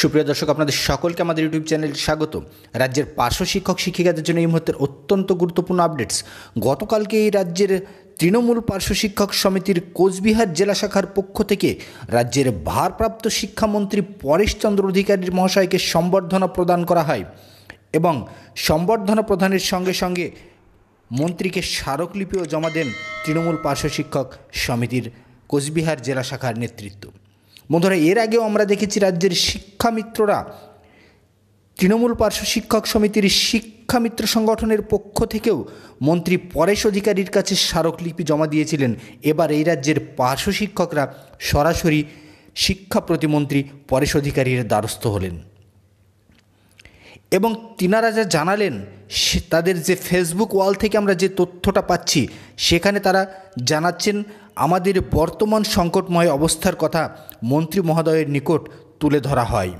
সুপ্রিয় দর্শক আপনাদের সকলকে আমাদের ইউটিউব চ্যানেল স্বাগত রাজ্যের পার্শ্ব শিক্ষক শিক্ষিকাদের জন্য এই মুহূর্তের অত্যন্ত গুরুত্বপূর্ণ আপডেটস গতকালকে এই রাজ্যের তৃণমূল পার্শ্ব শিক্ষক সমিতির কোচবিহার জেলা শাখার পক্ষ থেকে রাজ্যের ভারপ্রাপ্ত শিক্ষামন্ত্রী পরেশ চন্দ্র অধিকারীর মহাশয়কে সম্বর্ধনা প্রদান করা হয় এবং সম্বর্ধনা প্রদানের সঙ্গে সঙ্গে মন্ত্রীকে স্মারকলিপিও জমা দেন তৃণমূল পার্শ্ব শিক্ষক সমিতির কোচবিহার জেলা শাখার নেতৃত্ব বন্ধুরা এর আগেও আমরা দেখেছি রাজ্যের শিক্ষামিত্ররা তৃণমূল পার্শ্ব শিক্ষক সমিতির শিক্ষামিত্র সংগঠনের পক্ষ থেকেও মন্ত্রী পরেশ অধিকারীর কাছে স্মারকলিপি জমা দিয়েছিলেন এবার এই রাজ্যের পার্শ্ব শিক্ষকরা সরাসরি শিক্ষা প্রতিমন্ত্রী পরেশ অধিকারীর দ্বারস্থ হলেন এবং তিনারা যা জানালেন সে তাদের যে ফেসবুক ওয়াল থেকে আমরা যে তথ্যটা পাচ্ছি সেখানে তারা জানাচ্ছেন আমাদের বর্তমান সংকটময় অবস্থার কথা মন্ত্রী মহোদয়ের নিকট তুলে ধরা হয়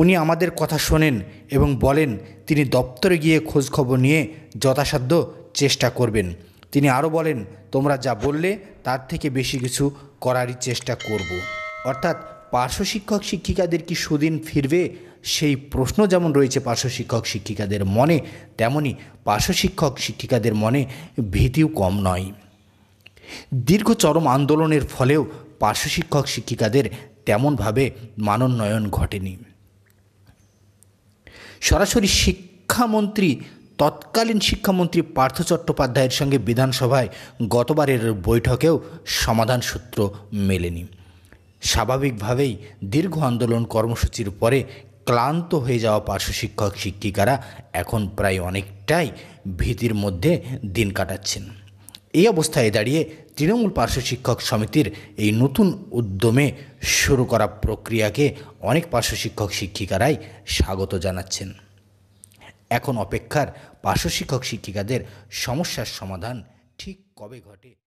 উনি আমাদের কথা শোনেন এবং বলেন তিনি দপ্তরে গিয়ে খোঁজখবর নিয়ে যথাসাধ্য চেষ্টা করবেন তিনি আরও বলেন তোমরা যা বললে তার থেকে বেশি কিছু করারই চেষ্টা করব অর্থাৎ পার্শ্ব শিক্ষক শিক্ষিকাদের কি সুদিন ফিরবে সেই প্রশ্ন যেমন রয়েছে পার্শ্ব শিক্ষক শিক্ষিকাদের মনে তেমনি পার্শ্ব শিক্ষক শিক্ষিকাদের মনে ভীতিও কম নয় দীর্ঘ চরম আন্দোলনের ফলেও পার্শ্ব শিক্ষক শিক্ষিকাদের তেমনভাবে মানোন্নয়ন ঘটেনি সরাসরি শিক্ষামন্ত্রী তৎকালীন শিক্ষামন্ত্রী পার্থ চট্টোপাধ্যায়ের সঙ্গে বিধানসভায় গতবারের বৈঠকেও সমাধান সূত্র মেলেনি স্বাভাবিকভাবেই দীর্ঘ আন্দোলন কর্মসূচির পরে ক্লান্ত হয়ে যাওয়া পার্শ্ব শিক্ষক শিক্ষিকারা এখন প্রায় অনেকটাই ভীতির মধ্যে দিন কাটাচ্ছেন এই অবস্থায় দাঁড়িয়ে তৃণমূল পার্শ্ব শিক্ষক সমিতির এই নতুন উদ্যমে শুরু করা প্রক্রিয়াকে অনেক পার্শ্ব শিক্ষক শিক্ষিকারাই স্বাগত জানাচ্ছেন এখন অপেক্ষার পার্শ্ব শিক্ষক শিক্ষিকাদের সমস্যার সমাধান ঠিক কবে ঘটে